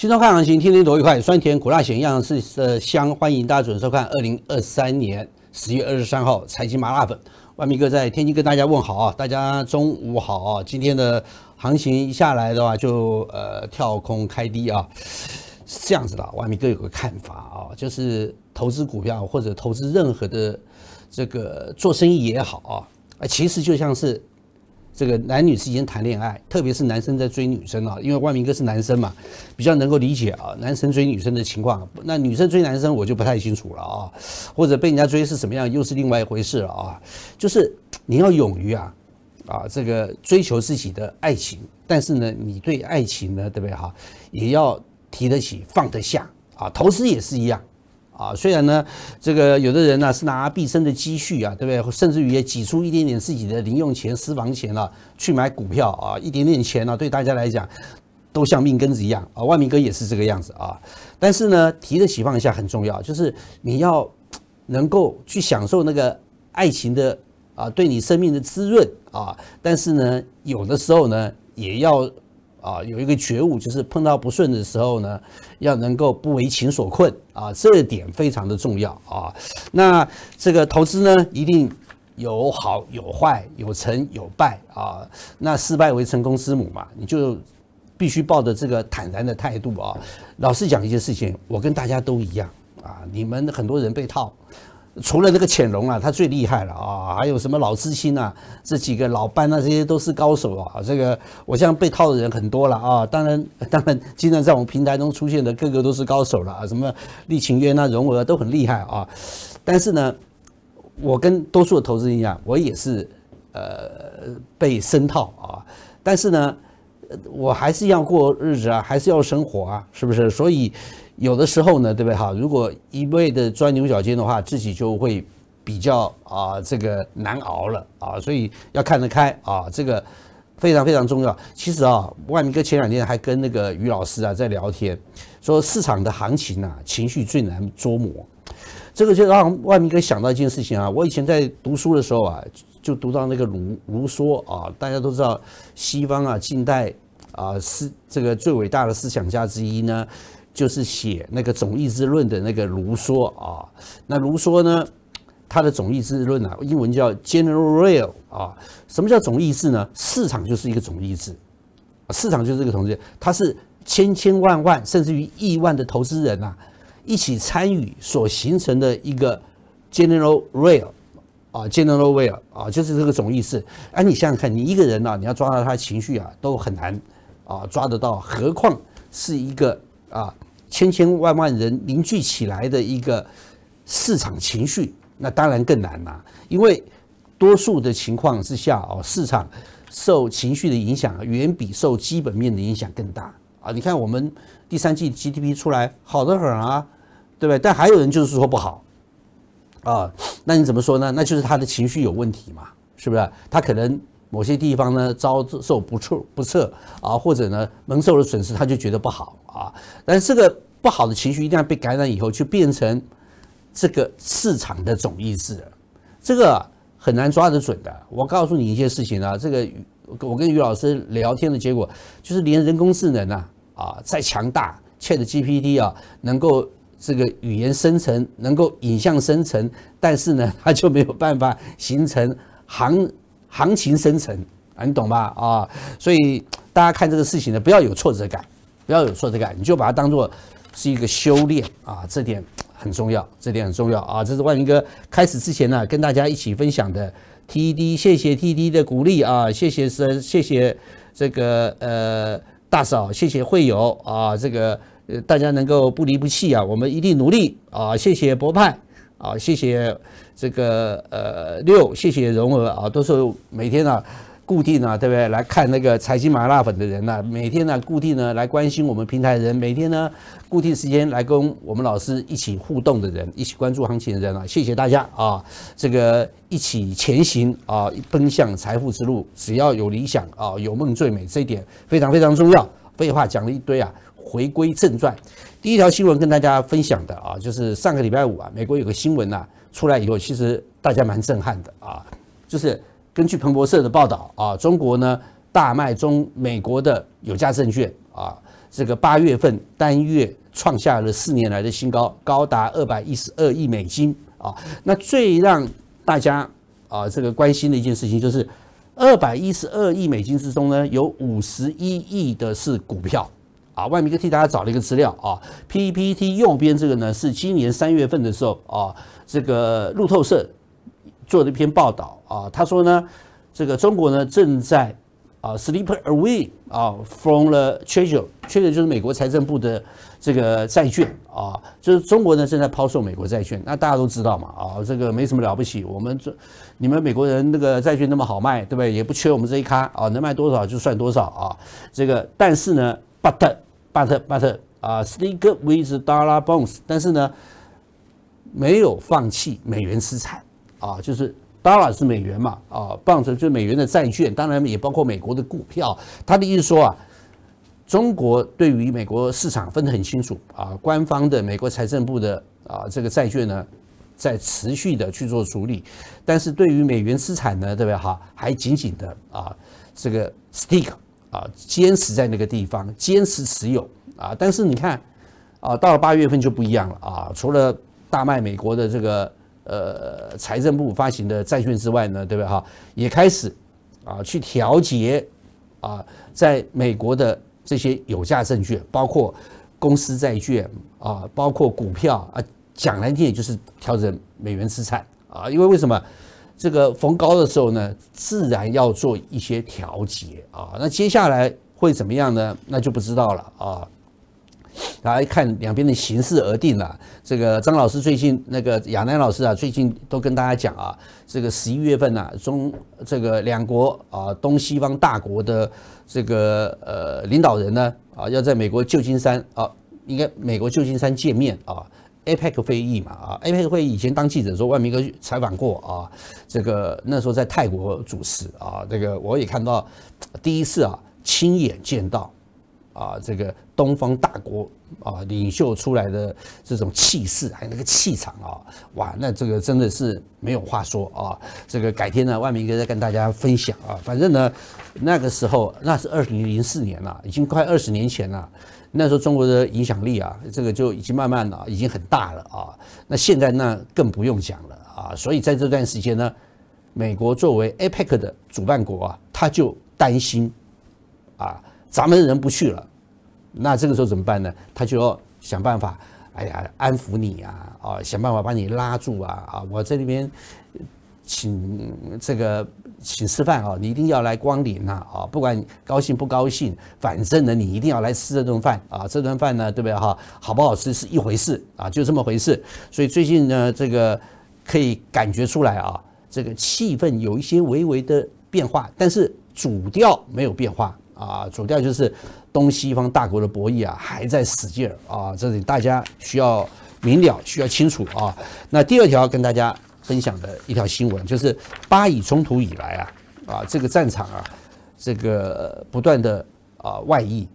新松看行情，天天多一块，酸甜苦辣咸样是呃香。欢迎大家准时收看二零二三年十月二十三号《财经麻辣粉》。万明哥在天津跟大家问好啊，大家中午好啊。今天的行情一下来的话，就呃跳空开低啊，是这样子的。万明哥有个看法啊，就是投资股票或者投资任何的这个做生意也好啊，其实就像是。这个男女之间谈恋爱，特别是男生在追女生啊，因为万明哥是男生嘛，比较能够理解啊，男生追女生的情况。那女生追男生我就不太清楚了啊，或者被人家追是什么样，又是另外一回事了啊。就是你要勇于啊，啊这个追求自己的爱情，但是呢，你对爱情呢，对不对哈，也要提得起放得下啊。投资也是一样。啊，虽然呢，这个有的人呢是拿毕生的积蓄啊，对不对？甚至于也挤出一点点自己的零用钱、私房钱了去买股票啊，一点点钱呢，对大家来讲都像命根子一样啊。万明哥也是这个样子啊。但是呢，提的起放下很重要，就是你要能够去享受那个爱情的啊，对你生命的滋润啊。但是呢，有的时候呢，也要。啊，有一个觉悟，就是碰到不顺的时候呢，要能够不为情所困啊，这点非常的重要啊。那这个投资呢，一定有好有坏，有成有败啊。那失败为成功之母嘛，你就必须抱着这个坦然的态度啊。老是讲一件事情，我跟大家都一样啊，你们很多人被套。除了这个潜龙啊，他最厉害了啊！还有什么老知青啊，这几个老班啊，这些都是高手啊。这个我像被套的人很多了啊。当然，当然，经常在我们平台中出现的，个个都是高手了啊。什么立情渊啊，荣儿都很厉害啊。但是呢，我跟多数投资人一样，我也是呃被深套啊。但是呢，我还是要过日子啊，还是要生活啊，是不是？所以。有的时候呢，对不对哈？如果一味的钻牛角尖的话，自己就会比较啊这个难熬了啊，所以要看得开啊，这个非常非常重要。其实啊，万明哥前两天还跟那个于老师啊在聊天，说市场的行情啊，情绪最难捉摸，这个就让万明哥想到一件事情啊。我以前在读书的时候啊，就读到那个卢卢梭啊，大家都知道，西方啊近代啊是这个最伟大的思想家之一呢。就是写那个《总意志论》的那个卢梭啊，那卢梭呢，他的《总意志论》啊，英文叫 General r a i l 啊。什么叫总意志呢？市场就是一个总意志，市场就是一个同志，它是千千万万甚至于亿万的投资人呐，一起参与所形成的一个 General r a i l 啊，General r a a l 啊，就是这个总意志。哎，你想想看，你一个人呢，你要抓到他的情绪啊，都很难啊，抓得到，何况是一个啊？千千万万人凝聚起来的一个市场情绪，那当然更难啦。因为多数的情况之下，哦，市场受情绪的影响远比受基本面的影响更大啊。你看，我们第三季 GDP 出来好得很啊，对不对？但还有人就是说不好，啊，那你怎么说呢？那就是他的情绪有问题嘛，是不是？他可能。某些地方呢遭受不测不测啊，或者呢蒙受了损失，他就觉得不好啊。但是这个不好的情绪一旦被感染以后，就变成这个市场的总意志了。这个很难抓得准的。我告诉你一些事情啊，这个我跟于老师聊天的结果，就是连人工智能啊啊再强大，Chat GPT 啊能够这个语言生成，能够影像生成，但是呢，它就没有办法形成行。行情生成啊，你懂吧啊？所以大家看这个事情呢，不要有挫折感，不要有挫折感，你就把它当做是一个修炼啊，这点很重要，这点很重要啊。这是万林哥开始之前呢，跟大家一起分享的。TD，谢谢 TD 的鼓励啊，谢谢是谢谢这个呃大嫂，谢谢会友啊，这个大家能够不离不弃啊，我们一定努力啊，谢谢博派啊，谢谢。这个呃六，谢谢蓉儿啊，都是每天啊固定啊，对不对？来看那个财经麻辣粉的人呢，每天呢固定呢来关心我们平台人，每天呢固定时间来跟我们老师一起互动的人，一起关注行情的人啊，谢谢大家啊，这个一起前行啊，奔向财富之路，只要有理想啊，有梦最美，这一点非常非常重要。废话讲了一堆啊，回归正传，第一条新闻跟大家分享的啊，就是上个礼拜五啊，美国有个新闻呐。出来以后，其实大家蛮震撼的啊，就是根据彭博社的报道啊，中国呢大卖中美国的有价证券啊，这个八月份单月创下了四年来的新高，高达二百一十二亿美金啊。那最让大家啊这个关心的一件事情就是，二百一十二亿美金之中呢，有五十一亿的是股票。啊，外面又替大家找了一个资料啊。PPT 右边这个呢，是今年三月份的时候啊，这个路透社做的一篇报道啊。他说呢，这个中国呢正在啊 s l e e p away 啊，from the treasure。treasure 就是美国财政部的这个债券啊，就是中国呢正在抛售美国债券。那大家都知道嘛啊，这个没什么了不起。我们这你们美国人那个债券那么好卖，对不对？也不缺我们这一咖啊，能卖多少就算多少啊。这个但是呢，but 巴特，巴特啊，stick with dollar bonds，但是呢，没有放弃美元资产啊，就是 dollar 是美元嘛，啊，bonds 就是美元的债券，当然也包括美国的股票。他的意思说啊，中国对于美国市场分得很清楚啊，官方的美国财政部的啊，这个债券呢，在持续的去做处理，但是对于美元资产呢，对不对？哈，还紧紧的啊，这个 stick。啊，坚持在那个地方坚持持有啊，但是你看，啊，到了八月份就不一样了啊。除了大卖美国的这个呃财政部发行的债券之外呢，对不对哈？也开始啊去调节啊，在美国的这些有价证券，包括公司债券啊，包括股票啊，讲来听也就是调整美元资产啊，因为为什么？这个逢高的时候呢，自然要做一些调节啊。那接下来会怎么样呢？那就不知道了啊。大家看两边的形势而定了。这个张老师最近那个亚楠老师啊，最近都跟大家讲啊，这个十一月份呢，中这个两国啊东西方大国的这个呃领导人呢啊，要在美国旧金山啊，应该美国旧金山见面啊。APEC 会议嘛，啊，APEC 会议以前当记者的时候，万明哥采访过啊，这个那时候在泰国主持啊，这个我也看到第一次啊，亲眼见到，啊，这个东方大国啊，领袖出来的这种气势还有那个气场啊，哇，那这个真的是没有话说啊，这个改天呢，万明哥再跟大家分享啊，反正呢，那个时候那是二零零四年了，已经快二十年前了。那时候中国的影响力啊，这个就已经慢慢了，已经很大了啊。那现在那更不用讲了啊。所以在这段时间呢，美国作为 APEC 的主办国啊，他就担心，啊，咱们的人不去了，那这个时候怎么办呢？他就要想办法，哎呀，安抚你啊，啊，想办法把你拉住啊啊。我这里边，请这个。请吃饭啊，你一定要来光临呐啊！不管高兴不高兴，反正呢，你一定要来吃这顿饭啊。这顿饭呢，对不对哈？好不好吃是一回事啊，就这么回事。所以最近呢，这个可以感觉出来啊，这个气氛有一些微微的变化，但是主调没有变化啊。主调就是东西方大国的博弈啊，还在使劲啊。这里大家需要明了、需要清楚啊。那第二条跟大家。分享的一条新闻，就是巴以冲突以来啊，啊，这个战场啊，这个不断的啊外溢。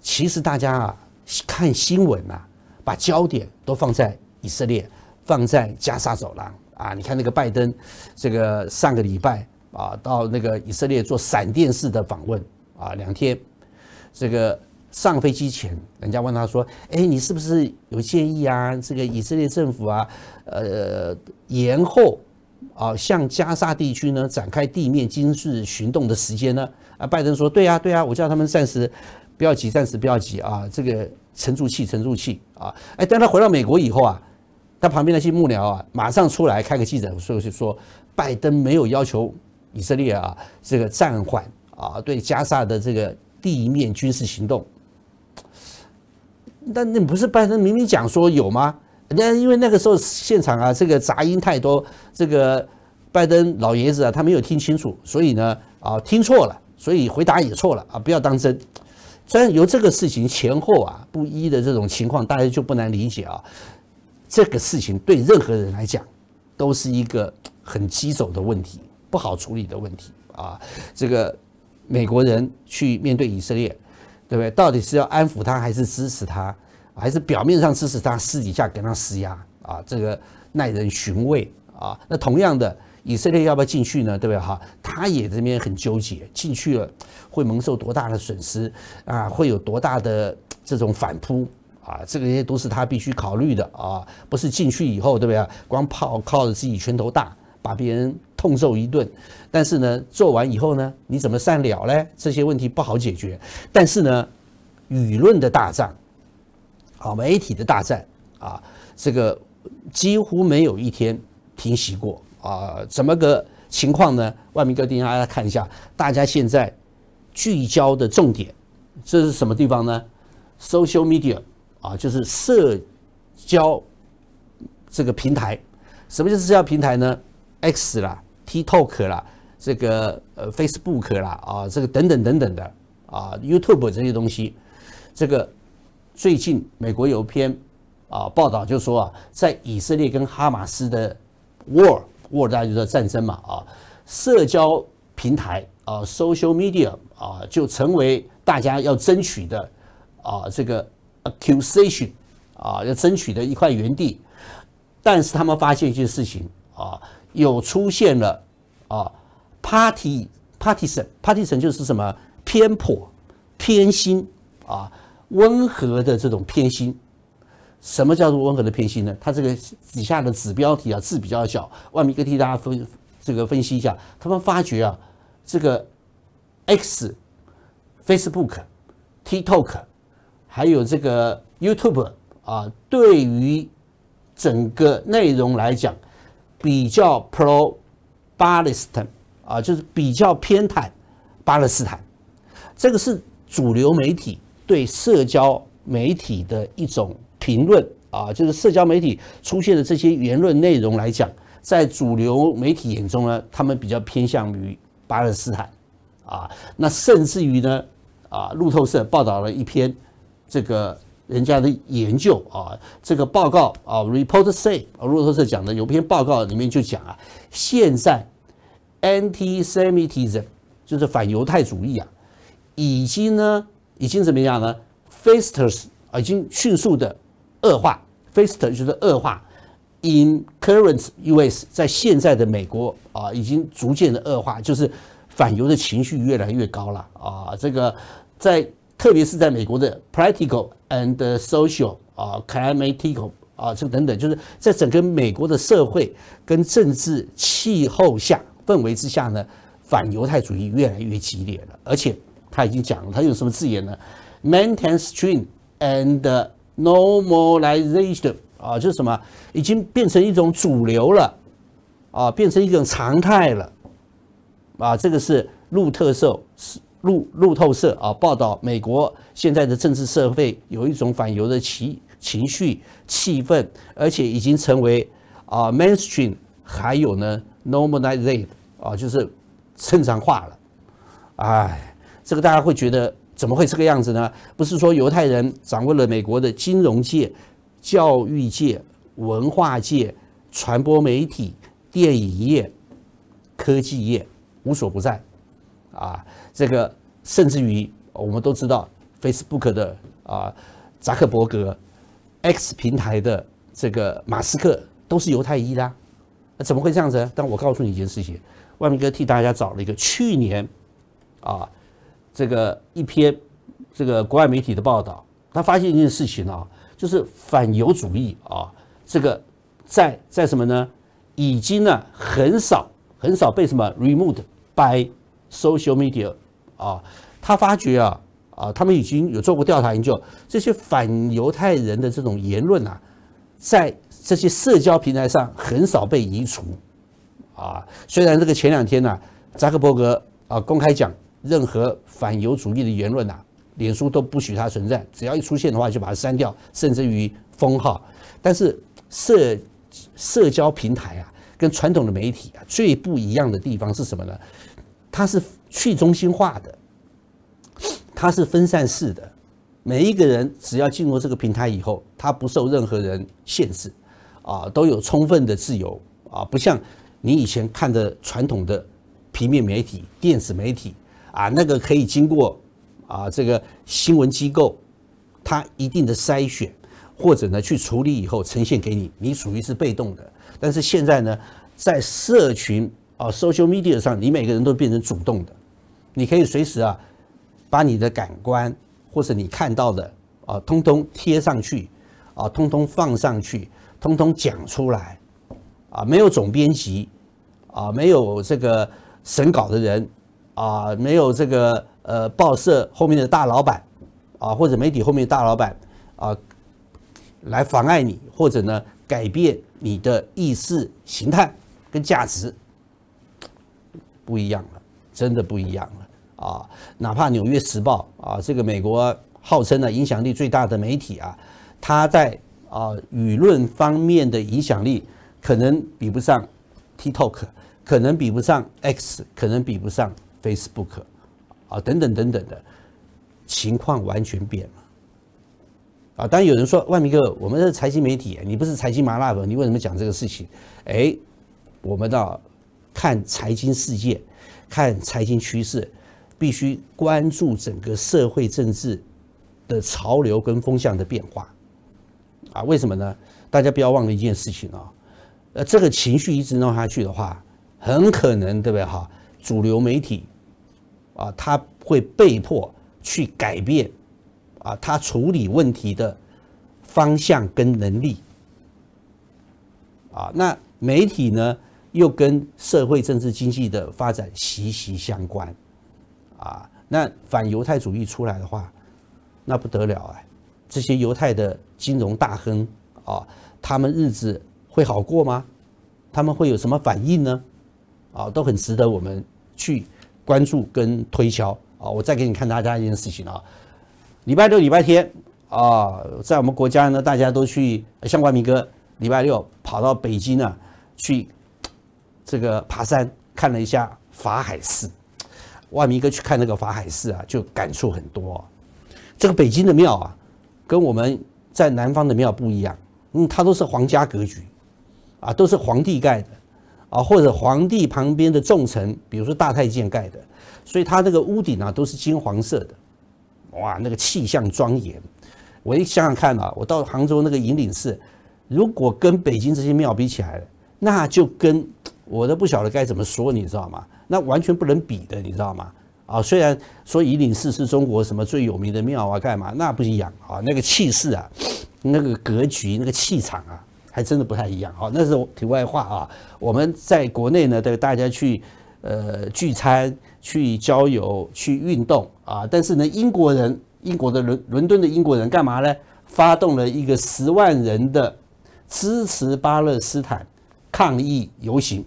其实大家啊看新闻呐，把焦点都放在以色列，放在加沙走廊啊。你看那个拜登，这个上个礼拜啊到那个以色列做闪电式的访问啊，两天，这个。上飞机前，人家问他说：“哎，你是不是有建议啊？这个以色列政府啊，呃，延后啊，向加沙地区呢展开地面军事行动的时间呢？”啊，拜登说：“对呀，对呀，我叫他们暂时不要急，暂时不要急啊，这个沉住气，沉住气啊。”哎，当他回到美国以后啊，他旁边那些幕僚啊，马上出来开个记者说：“就说拜登没有要求以色列啊，这个暂缓啊，对加沙的这个地面军事行动。但那不是拜登明明讲说有吗？那因为那个时候现场啊，这个杂音太多，这个拜登老爷子啊，他没有听清楚，所以呢啊听错了，所以回答也错了啊，不要当真。虽然由这个事情前后啊不一的这种情况，大家就不难理解啊，这个事情对任何人来讲都是一个很棘手的问题，不好处理的问题啊。这个美国人去面对以色列。对不对？到底是要安抚他，还是支持他，还是表面上支持他，私底下给他施压啊？这个耐人寻味啊。那同样的，以色列要不要进去呢？对不对哈？他也这边很纠结，进去了会蒙受多大的损失啊？会有多大的这种反扑啊？这个也都是他必须考虑的啊。不是进去以后，对不对？光靠靠着自己拳头大。把别人痛揍一顿，但是呢，做完以后呢，你怎么善了呢？这些问题不好解决。但是呢，舆论的大战，啊，媒体的大战，啊，这个几乎没有一天平息过啊。怎么个情况呢？万明哥，位大家看一下，大家现在聚焦的重点，这是什么地方呢？Social media，啊，就是社交这个平台。什么叫社交平台呢？X 啦，TikTok 啦，这个呃 Facebook 啦啊，这个等等等等的啊，YouTube 这些东西，这个最近美国有一篇啊报道就说啊，在以色列跟哈马斯的 war war 大家知道战争嘛啊，社交平台啊 social media 啊就成为大家要争取的啊这个 accusation 啊要争取的一块园地，但是他们发现一件事情啊。有出现了啊 p a r t y partisan partisan 就是什么偏颇、偏心啊，温和的这种偏心。什么叫做温和的偏心呢？它这个底下的子标题啊字比较小，外面一个替大家分这个分析一下。他们发觉啊，这个 X、Facebook、TikTok 还有这个 YouTube 啊，对于整个内容来讲。比较 pro 巴勒斯坦啊，就是比较偏袒巴勒斯坦，这个是主流媒体对社交媒体的一种评论啊，就是社交媒体出现的这些言论内容来讲，在主流媒体眼中呢，他们比较偏向于巴勒斯坦啊，那甚至于呢，啊，路透社报道了一篇这个。人家的研究啊，这个报告啊，Report say，路透社讲的有篇报告里面就讲啊，现在，anti-Semitism 就是反犹太主义啊，已经呢，已经怎么样呢？Faster 啊，已经迅速的恶化。Faster 就是恶化。In current US，在现在的美国啊，已经逐渐的恶化，就是反犹的情绪越来越高了啊。这个在特别是在美国的 p r a c t i c a l and social 啊，climatic 啊，这个等等，就是在整个美国的社会跟政治气候下、氛围之下呢，反犹太主义越来越激烈了。而且他已经讲了，他用什么字眼呢？Maintain strength and normalization 啊，就是什么，已经变成一种主流了，啊，变成一种常态了，啊，这个是路特兽是。路路透社啊报道，美国现在的政治社会有一种反犹的情情绪、气氛，而且已经成为啊 mainstream，还有呢 normalized 啊，就是正常化了。哎，这个大家会觉得怎么会这个样子呢？不是说犹太人掌握了美国的金融界、教育界、文化界、传播媒体、电影业、科技业无所不在啊。这个甚至于我们都知道，Facebook 的啊，扎克伯格，X 平台的这个马斯克都是犹太裔的，怎么会这样子？但我告诉你一件事情，万明哥替大家找了一个去年啊，这个一篇这个国外媒体的报道，他发现一件事情啊，就是反犹主义啊，这个在在什么呢？已经呢很少很少被什么 removed by social media。啊，他发觉啊，啊，他们已经有做过调查研究，这些反犹太人的这种言论呐，在这些社交平台上很少被移除。啊，虽然这个前两天呢，扎克伯格啊公开讲，任何反犹主义的言论呐，脸书都不许它存在，只要一出现的话就把它删掉，甚至于封号。但是社社交平台啊，跟传统的媒体啊最不一样的地方是什么呢？它是。去中心化的，它是分散式的，每一个人只要进入这个平台以后，他不受任何人限制，啊，都有充分的自由，啊，不像你以前看的传统的平面媒体、电子媒体，啊，那个可以经过啊这个新闻机构它一定的筛选或者呢去处理以后呈现给你，你属于是被动的。但是现在呢，在社群。哦，social media 上，你每个人都变成主动的，你可以随时啊，把你的感官或者你看到的啊，通通贴上去，啊，通通放上去，通通讲出来，啊，没有总编辑，啊，没有这个审稿的人，啊，没有这个呃报社后面的大老板，啊，或者媒体后面的大老板，啊，来妨碍你或者呢改变你的意识形态跟价值。不一样了，真的不一样了啊！哪怕《纽约时报》啊，这个美国号称的影响力最大的媒体啊，它在啊舆论方面的影响力可能比不上 TikTok，可能比不上 X，可能比不上 Facebook，啊，等等等等的，情况完全变了。啊，当然有人说万明哥，我们是财经媒体，你不是财经麻辣粉，你为什么讲这个事情？哎，我们的看财经世界，看财经趋势，必须关注整个社会政治的潮流跟风向的变化，啊，为什么呢？大家不要忘了一件事情啊，呃，这个情绪一直闹下去的话，很可能对不对哈？主流媒体啊，他会被迫去改变啊，他处理问题的方向跟能力啊，那媒体呢？又跟社会、政治、经济的发展息息相关，啊，那反犹太主义出来的话，那不得了哎，这些犹太的金融大亨啊，他们日子会好过吗？他们会有什么反应呢？啊，都很值得我们去关注跟推敲啊！我再给你看大家一件事情啊，礼拜六、礼拜天啊，在我们国家呢，大家都去相关民歌，礼拜六跑到北京呢去。这个爬山看了一下法海寺，万明哥去看那个法海寺啊，就感触很多。这个北京的庙啊，跟我们在南方的庙不一样，嗯，它都是皇家格局，啊，都是皇帝盖的，啊，或者皇帝旁边的重臣，比如说大太监盖的，所以它这个屋顶啊都是金黄色的，哇，那个气象庄严。我一想想看啊，我到杭州那个引领寺，如果跟北京这些庙比起来，那就跟。我都不晓得该怎么说，你知道吗？那完全不能比的，你知道吗？啊，虽然说颐和园是中国什么最有名的庙啊，干嘛那不一样啊？那个气势啊，那个格局，那个气场啊，还真的不太一样啊。那是题外话啊。我们在国内呢，大家去呃聚餐、去郊游、去运动啊，但是呢，英国人，英国的伦伦敦的英国人干嘛呢？发动了一个十万人的支持巴勒斯坦抗议游行。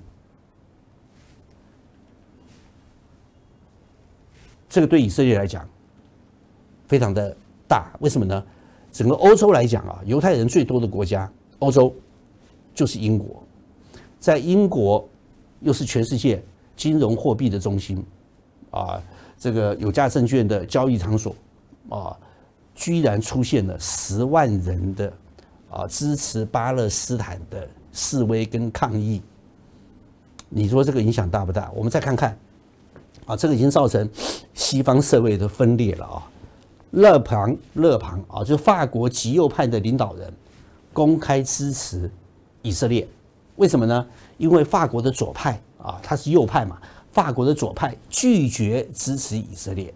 这个对以色列来讲，非常的大。为什么呢？整个欧洲来讲啊，犹太人最多的国家，欧洲就是英国。在英国，又是全世界金融货币的中心，啊，这个有价证券的交易场所，啊，居然出现了十万人的啊支持巴勒斯坦的示威跟抗议。你说这个影响大不大？我们再看看。啊，这个已经造成西方社会的分裂了啊！勒庞，勒庞啊，就是法国极右派的领导人，公开支持以色列，为什么呢？因为法国的左派啊，他是右派嘛，法国的左派拒绝支持以色列。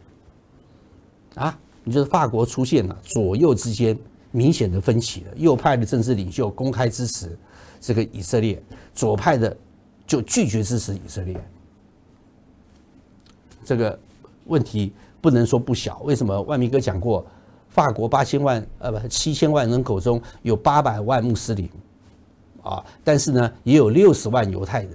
啊，你就是法国出现了左右之间明显的分歧了，右派的政治领袖公开支持这个以色列，左派的就拒绝支持以色列。这个问题不能说不小。为什么万明哥讲过，法国八千万，呃，不，七千万人口中有八百万穆斯林，啊，但是呢，也有六十万犹太人，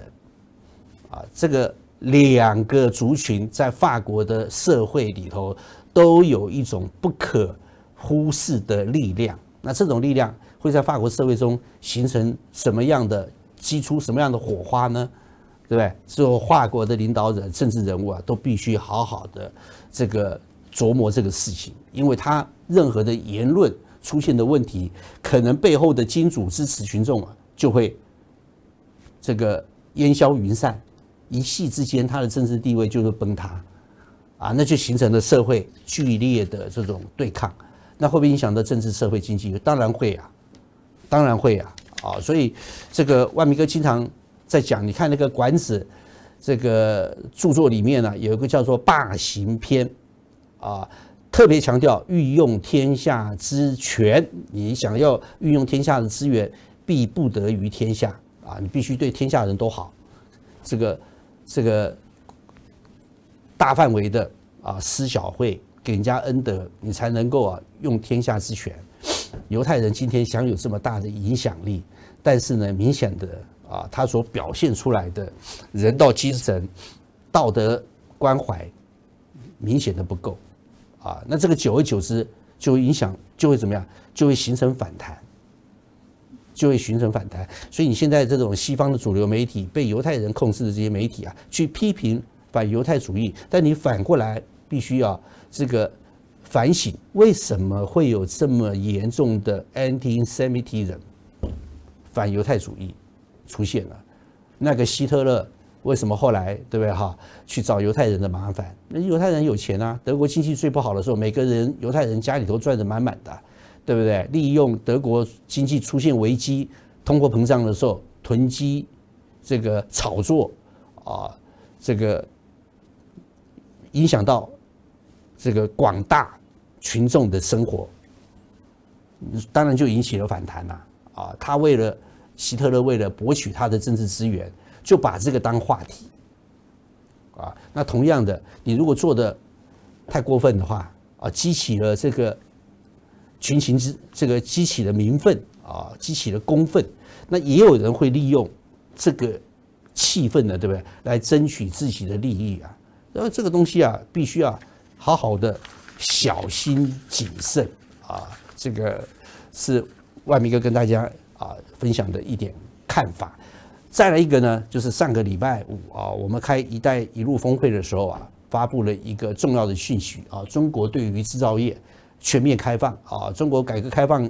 啊，这个两个族群在法国的社会里头都有一种不可忽视的力量。那这种力量会在法国社会中形成什么样的、激出什么样的火花呢？对不对？所以，华国的领导者、政治人物啊，都必须好好的这个琢磨这个事情，因为他任何的言论出现的问题，可能背后的金主支持群众啊，就会这个烟消云散，一夕之间，他的政治地位就会崩塌，啊，那就形成了社会剧烈的这种对抗，那会不会影响到政治、社会、经济？当然会啊，当然会啊，啊，所以这个万明哥经常。在讲，你看那个《管子》这个著作里面呢，有一个叫做《霸行篇》，啊，特别强调运用天下之权。你想要运用天下的资源，必不得于天下啊！你必须对天下人都好，这个这个大范围的啊施小惠，给人家恩德，你才能够啊用天下之权。犹太人今天享有这么大的影响力，但是呢，明显的。啊，他所表现出来的人道精神、道德关怀明显的不够啊。那这个久而久之，就会影响，就会怎么样？就会形成反弹，就会形成反弹。所以你现在这种西方的主流媒体，被犹太人控制的这些媒体啊，去批评反犹太主义，但你反过来必须要这个反省，为什么会有这么严重的 anti-Semitism 反犹太主义？出现了，那个希特勒为什么后来对不对哈去找犹太人的麻烦？那犹太人有钱啊，德国经济最不好的时候，每个人犹太人家里头赚的满满的，对不对？利用德国经济出现危机、通货膨胀的时候囤积，这个炒作啊，这个影响到这个广大群众的生活，当然就引起了反弹了啊！他为了希特勒为了博取他的政治资源，就把这个当话题，啊，那同样的，你如果做的太过分的话，啊，激起了这个群情之，这个激起了民愤，啊，激起了公愤，那也有人会利用这个气氛呢，对不对？来争取自己的利益啊，那这个东西啊，必须要好好的小心谨慎啊，这个是万明哥跟大家。啊，分享的一点看法。再来一个呢，就是上个礼拜五啊，我们开“一带一路”峰会的时候啊，发布了一个重要的讯息啊，中国对于制造业全面开放啊。中国改革开放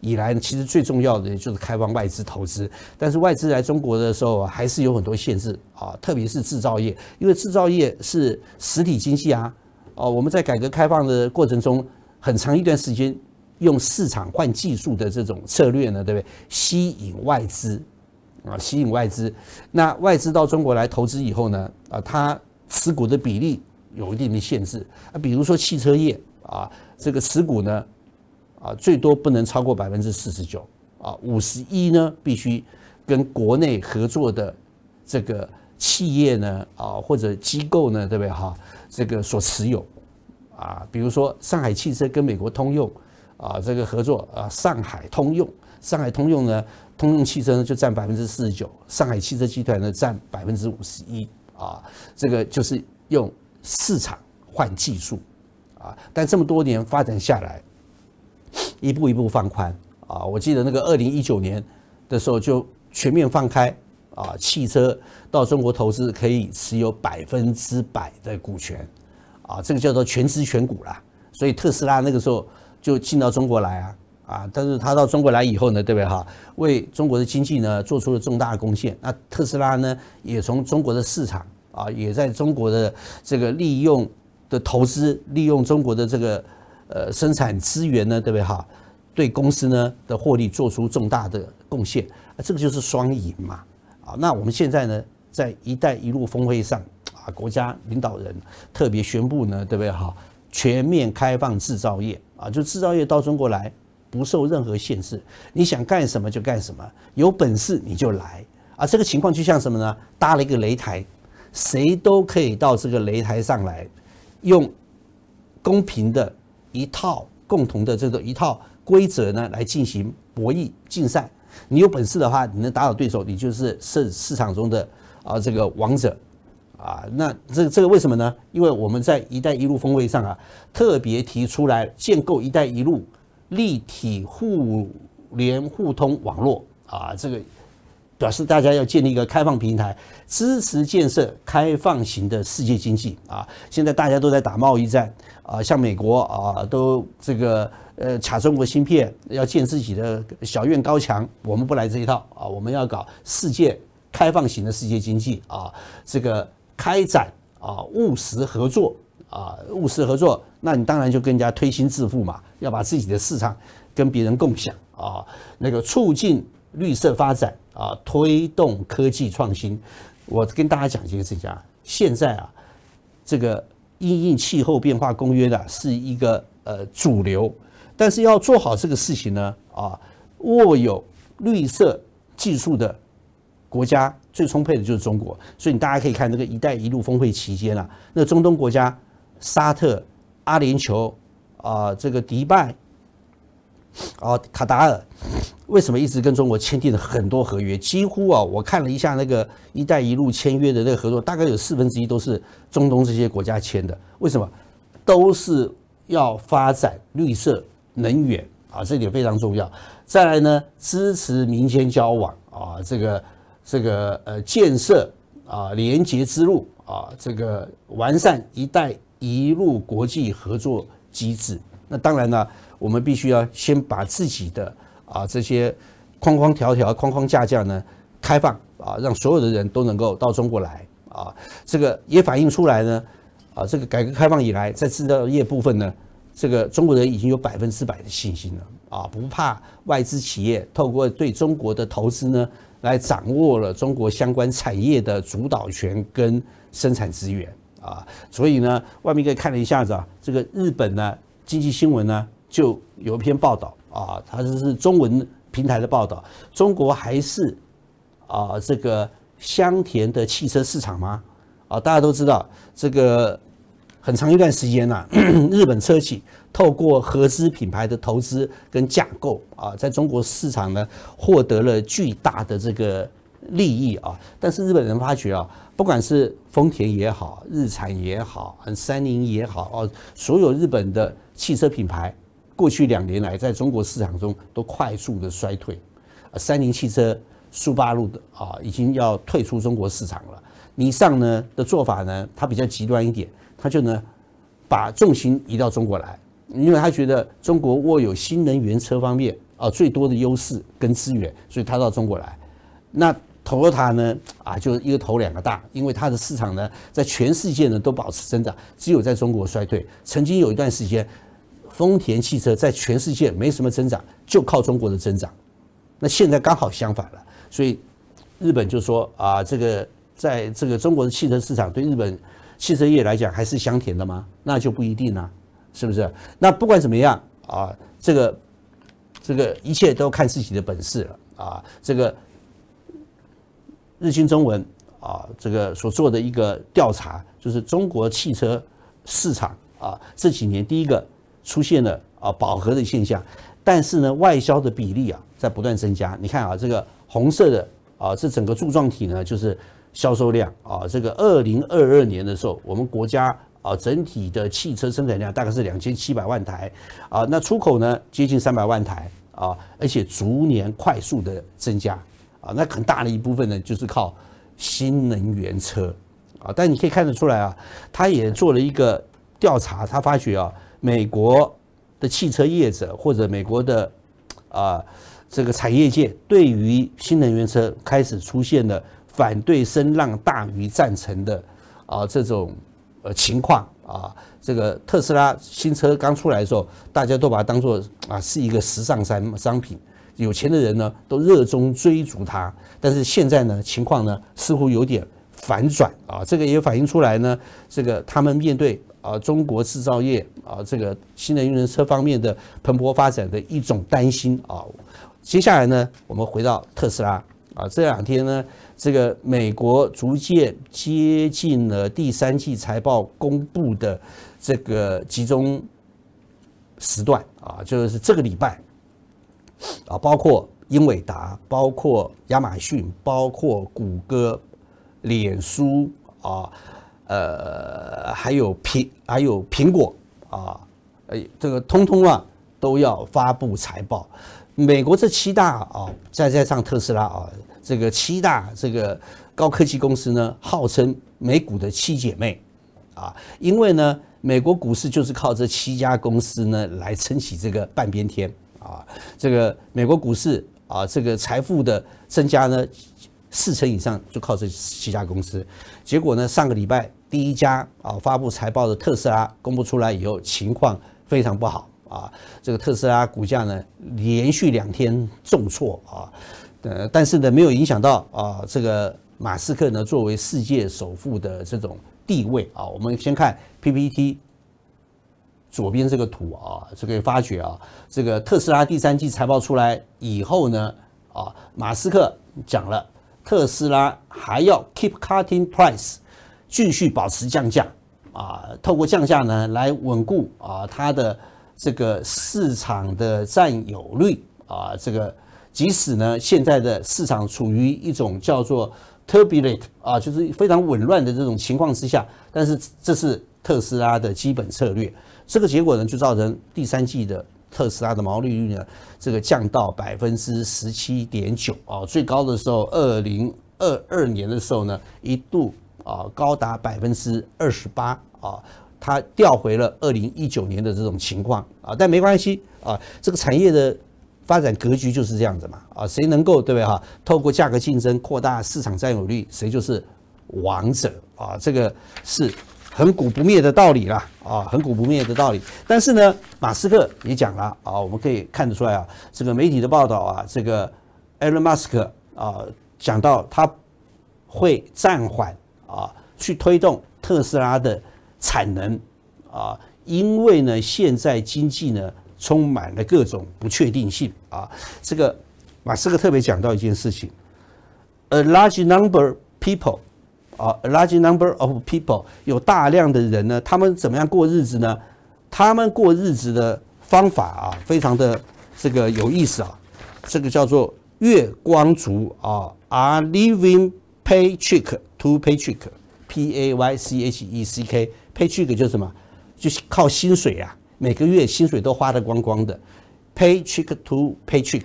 以来，其实最重要的就是开放外资投资，但是外资来中国的时候还是有很多限制啊，特别是制造业，因为制造业是实体经济啊。哦，我们在改革开放的过程中，很长一段时间。用市场换技术的这种策略呢，对不对？吸引外资，啊，吸引外资。那外资到中国来投资以后呢，啊，它持股的比例有一定的限制。啊，比如说汽车业啊，这个持股呢，啊，最多不能超过百分之四十九，啊，五十一呢必须跟国内合作的这个企业呢，啊，或者机构呢，对不对？哈，这个所持有，啊，比如说上海汽车跟美国通用。啊，这个合作啊，上海通用，上海通用呢，通用汽车呢就占百分之四十九，上海汽车集团呢占百分之五十一。啊，这个就是用市场换技术，啊，但这么多年发展下来，一步一步放宽啊。我记得那个二零一九年的时候就全面放开啊，汽车到中国投资可以持有百分之百的股权，啊，这个叫做全资全股啦。所以特斯拉那个时候。就进到中国来啊啊！但是他到中国来以后呢，对不对哈？为中国的经济呢做出了重大贡献。那特斯拉呢，也从中国的市场啊，也在中国的这个利用的投资，利用中国的这个呃生产资源呢，对不对哈？对公司呢的获利做出重大的贡献，这个就是双赢嘛啊！那我们现在呢，在“一带一路”峰会上啊，国家领导人特别宣布呢，对不对哈？全面开放制造业。啊，就制造业到中国来不受任何限制，你想干什么就干什么，有本事你就来。啊，这个情况就像什么呢？搭了一个擂台，谁都可以到这个擂台上来，用公平的一套共同的这个一套规则呢来进行博弈竞赛。你有本事的话，你能打倒对手，你就是市市场中的啊这个王者。啊，那这这个为什么呢？因为我们在“一带一路”峰会上啊，特别提出来建构“一带一路”立体互联互通网络啊，这个表示大家要建立一个开放平台，支持建设开放型的世界经济啊。现在大家都在打贸易战啊，像美国啊，都这个呃卡中国芯片，要建自己的小院高墙，我们不来这一套啊，我们要搞世界开放型的世界经济啊，这个。开展啊务实合作啊务实合作，那你当然就更加推心置腹嘛，要把自己的市场跟别人共享啊，那个促进绿色发展啊，推动科技创新。我跟大家讲一个事情啊，现在啊这个应应气候变化公约的是一个呃主流，但是要做好这个事情呢啊，握有绿色技术的国家。最充沛的就是中国，所以你大家可以看那个“一带一路”峰会期间啊，那中东国家沙特、阿联酋啊，这个迪拜、啊卡达尔，为什么一直跟中国签订了很多合约？几乎啊，我看了一下那个“一带一路”签约的那个合作，大概有四分之一都是中东这些国家签的。为什么？都是要发展绿色能源啊，这点非常重要。再来呢，支持民间交往啊，这个。这个呃，建设啊，廉洁之路啊，这个完善“一带一路”国际合作机制。那当然呢，我们必须要先把自己的啊这些框框条条、框框架架呢开放啊，让所有的人都能够到中国来啊。这个也反映出来呢啊，这个改革开放以来，在制造业部分呢，这个中国人已经有百分之百的信心了啊，不怕外资企业透过对中国的投资呢。来掌握了中国相关产业的主导权跟生产资源啊，所以呢，外面可以看了一下子啊，这个日本呢，经济新闻呢就有一篇报道啊，它这是中文平台的报道，中国还是啊这个香甜的汽车市场吗？啊，大家都知道这个很长一段时间呢，日本车企。透过合资品牌的投资跟架构啊，在中国市场呢获得了巨大的这个利益啊。但是日本人发觉啊，不管是丰田也好，日产也好，三菱也好哦，所有日本的汽车品牌过去两年来在中国市场中都快速的衰退。三菱汽车苏八路的啊，已经要退出中国市场了。尼桑呢的做法呢，它比较极端一点，它就呢把重心移到中国来。因为他觉得中国握有新能源车方面啊最多的优势跟资源，所以他到中国来。那，Toyota 呢啊，就是一个头两个大，因为它的市场呢在全世界呢都保持增长，只有在中国衰退。曾经有一段时间，丰田汽车在全世界没什么增长，就靠中国的增长。那现在刚好相反了，所以日本就说啊，这个在这个中国的汽车市场对日本汽车业来讲还是香甜的吗？那就不一定了。是不是？那不管怎么样啊，这个，这个一切都看自己的本事了啊。这个日经中文啊，这个所做的一个调查，就是中国汽车市场啊，这几年第一个出现了啊饱和的现象，但是呢，外销的比例啊在不断增加。你看啊，这个红色的啊，这整个柱状体呢，就是销售量啊。这个二零二二年的时候，我们国家。啊，整体的汽车生产量大概是两千七百万台，啊，那出口呢接近三百万台，啊，而且逐年快速的增加，啊，那很大的一部分呢就是靠新能源车，啊，但你可以看得出来啊，他也做了一个调查，他发觉啊，美国的汽车业者或者美国的啊这个产业界对于新能源车开始出现了反对声浪大于赞成的啊这种。呃，情况啊，这个特斯拉新车刚出来的时候，大家都把它当做啊是一个时尚商商品，有钱的人呢都热衷追逐它。但是现在呢，情况呢似乎有点反转啊，这个也反映出来呢，这个他们面对啊中国制造业啊这个新能源车方面的蓬勃发展的一种担心啊。接下来呢，我们回到特斯拉啊，这两天呢。这个美国逐渐接近了第三季财报公布的这个集中时段啊，就是这个礼拜啊，包括英伟达、包括亚马逊、包括谷歌、脸书啊，呃，还有苹还有苹果啊，呃，这个通通啊都要发布财报。美国这七大啊，再再加上特斯拉啊。这个七大这个高科技公司呢，号称美股的七姐妹，啊，因为呢，美国股市就是靠这七家公司呢来撑起这个半边天啊。这个美国股市啊，这个财富的增加呢，四成以上就靠这七家公司。结果呢，上个礼拜第一家啊发布财报的特斯拉公布出来以后，情况非常不好啊。这个特斯拉股价呢，连续两天重挫啊。呃，但是呢，没有影响到啊，这个马斯克呢，作为世界首富的这种地位啊。我们先看 PPT 左边这个图啊，这个发觉啊，这个特斯拉第三季财报出来以后呢，啊，马斯克讲了，特斯拉还要 keep cutting price，继续保持降价啊，透过降价呢来稳固啊它的这个市场的占有率啊，这个。即使呢，现在的市场处于一种叫做 turbulent 啊，就是非常紊乱的这种情况之下，但是这是特斯拉的基本策略。这个结果呢，就造成第三季的特斯拉的毛利率呢，这个降到百分之十七点九啊，最高的时候，二零二二年的时候呢，一度啊高达百分之二十八啊，它调回了二零一九年的这种情况啊，但没关系啊，这个产业的。发展格局就是这样子嘛，啊，谁能够对不对哈？透过价格竞争扩大市场占有率，谁就是王者啊！这个是恒古不灭的道理啦，啊，恒古不灭的道理。但是呢，马斯克也讲了啊，我们可以看得出来啊，这个媒体的报道啊，这个 Elon Musk 啊讲到他会暂缓啊去推动特斯拉的产能啊，因为呢，现在经济呢。充满了各种不确定性啊！这个马斯克特别讲到一件事情：a large number people 啊，large a number of people 有大量的人呢，他们怎么样过日子呢？他们过日子的方法啊，非常的这个有意思啊！这个叫做月光族啊，are living paycheck to paycheck，p a y c h e c k paycheck 就是什么？就是靠薪水啊。每个月薪水都花得光光的，pay check to pay check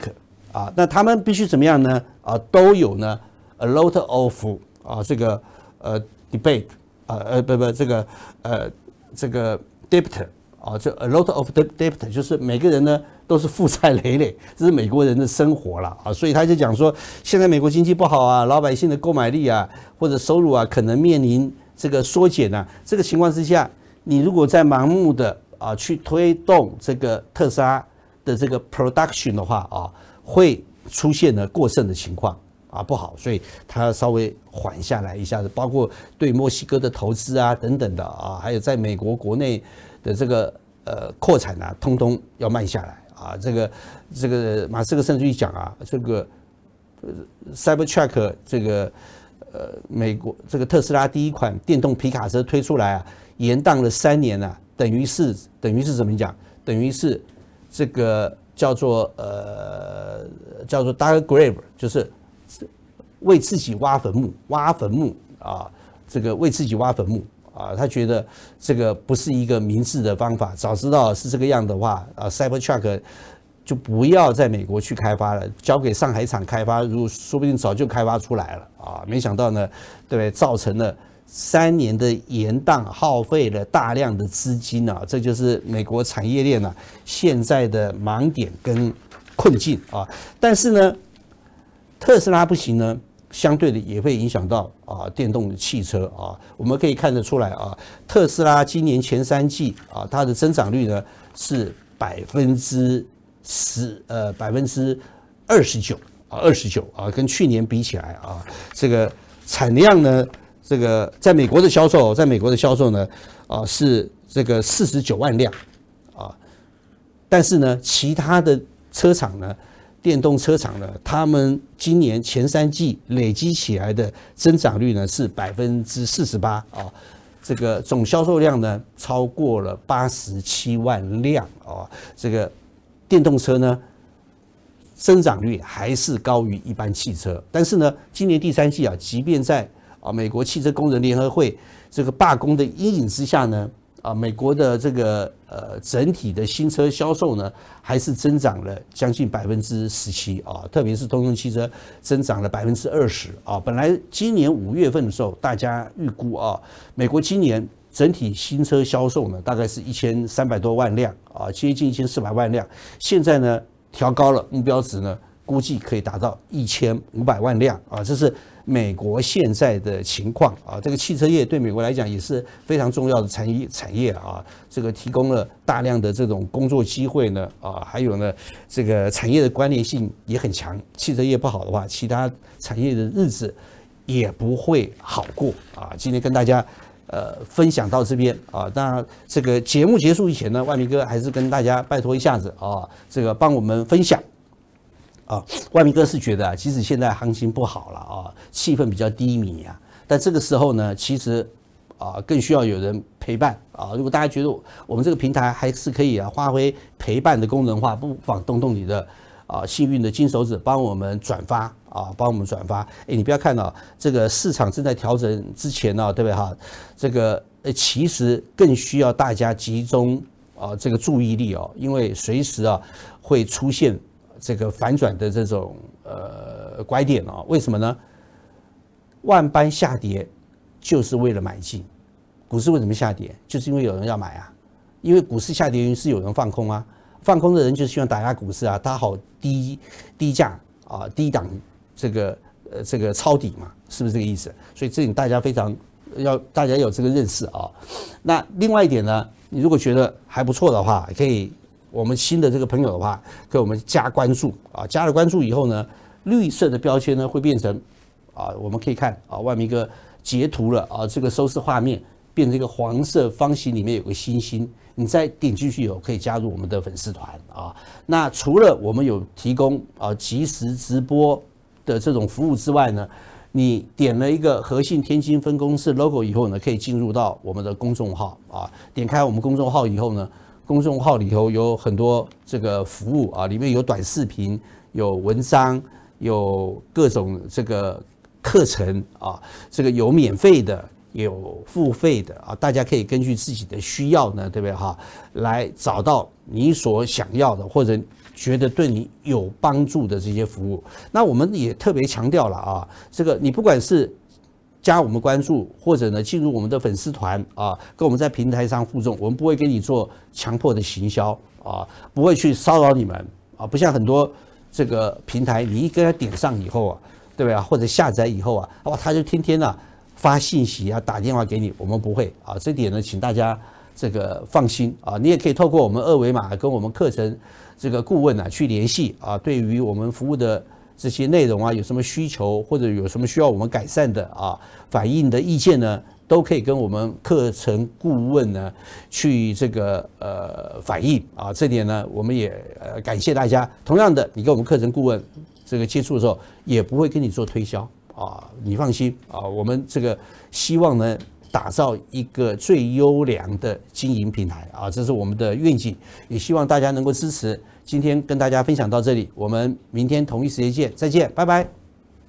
啊，那他们必须怎么样呢？啊，都有呢，a lot of 啊这个呃 debt a e 啊呃不不这个呃这个 debt 啊，就 a lot of debt 就是每个人呢都是负债累累，这是美国人的生活了啊，所以他就讲说，现在美国经济不好啊，老百姓的购买力啊或者收入啊可能面临这个缩减啊，这个情况之下，你如果在盲目的啊，去推动这个特斯拉的这个 production 的话啊，会出现了过剩的情况啊，不好，所以它稍微缓下来一下子，包括对墨西哥的投资啊等等的啊，还有在美国国内的这个呃扩产啊，通通要慢下来啊。这个这个马斯克甚至于讲啊，这个 Cybertruck 这个呃美国这个特斯拉第一款电动皮卡车推出来啊，延宕了三年呢。等于是等于是怎么讲？等于是这个叫做呃叫做 dark grave，就是为自己挖坟墓，挖坟墓啊！这个为自己挖坟墓啊！他觉得这个不是一个明智的方法。早知道是这个样的话，啊，Cybertruck 就不要在美国去开发了，交给上海厂开发，如果说不定早就开发出来了啊！没想到呢，对，造成了。三年的延宕耗费了大量的资金啊，这就是美国产业链啊现在的盲点跟困境啊。但是呢，特斯拉不行呢，相对的也会影响到啊电动的汽车啊。我们可以看得出来啊，特斯拉今年前三季啊，它的增长率呢是百分之十呃百分之二十九啊二十九啊，跟去年比起来啊，这个产量呢。这个在美国的销售，在美国的销售呢，啊是这个四十九万辆，啊，但是呢，其他的车厂呢，电动车厂呢，他们今年前三季累积起来的增长率呢是百分之四十八啊，这个总销售量呢超过了八十七万辆啊，这个电动车呢，增长率还是高于一般汽车，但是呢，今年第三季啊，即便在啊，美国汽车工人联合会这个罢工的阴影之下呢，啊，美国的这个呃整体的新车销售呢，还是增长了将近百分之十七啊，特别是通用汽车增长了百分之二十啊。本来今年五月份的时候，大家预估啊，美国今年整体新车销售呢，大概是一千三百多万辆啊，接近一千四百万辆。现在呢，调高了目标值呢，估计可以达到一千五百万辆啊，这是。美国现在的情况啊，这个汽车业对美国来讲也是非常重要的产业产业啊，这个提供了大量的这种工作机会呢啊，还有呢，这个产业的关联性也很强，汽车业不好的话，其他产业的日子也不会好过啊。今天跟大家呃分享到这边啊，那这个节目结束以前呢，万明哥还是跟大家拜托一下子啊，这个帮我们分享。啊，万明哥是觉得啊，即使现在行情不好了啊，气氛比较低迷啊，但这个时候呢，其实，啊，更需要有人陪伴啊。如果大家觉得我们这个平台还是可以啊，发挥陪伴的功能话，不妨动动你的啊幸运的金手指，帮我们转发啊，帮我们转发。哎，你不要看到这个市场正在调整之前呢，对不对哈？这个呃，其实更需要大家集中啊这个注意力哦，因为随时啊会出现。这个反转的这种呃拐点啊，为什么呢？万般下跌就是为了买进。股市为什么下跌？就是因为有人要买啊。因为股市下跌原因是有人放空啊，放空的人就希望打压股市啊，他好低低价啊，低档这个呃这个抄底嘛，是不是这个意思？所以这里大家非常要大家有这个认识啊。那另外一点呢，你如果觉得还不错的话，可以。我们新的这个朋友的话，给我们加关注啊！加了关注以后呢，绿色的标签呢会变成啊，我们可以看啊，外面一个截图了啊，这个收视画面变成一个黄色方形里面有个星星。你再点进去以后，可以加入我们的粉丝团啊。那除了我们有提供啊及时直播的这种服务之外呢，你点了一个和信天津分公司 logo 以后呢，可以进入到我们的公众号啊。点开我们公众号以后呢。公众号里头有很多这个服务啊，里面有短视频、有文章、有各种这个课程啊，这个有免费的，有付费的啊，大家可以根据自己的需要呢，对不对哈？来找到你所想要的或者觉得对你有帮助的这些服务。那我们也特别强调了啊，这个你不管是。加我们关注，或者呢进入我们的粉丝团啊，跟我们在平台上互动，我们不会给你做强迫的行销啊，不会去骚扰你们啊，不像很多这个平台，你一跟他点上以后啊，对不啊？或者下载以后啊，哇，他就天天呢发信息啊，打电话给你，我们不会啊，这点呢请大家这个放心啊，你也可以透过我们二维码跟我们课程这个顾问呢去联系啊，对于我们服务的。这些内容啊，有什么需求或者有什么需要我们改善的啊，反映的意见呢，都可以跟我们课程顾问呢去这个呃反映啊。这点呢，我们也呃感谢大家。同样的，你跟我们课程顾问这个接触的时候，也不会跟你做推销啊，你放心啊。我们这个希望呢。打造一个最优良的经营平台啊，这是我们的愿景，也希望大家能够支持。今天跟大家分享到这里，我们明天同一时间见，再见，拜拜。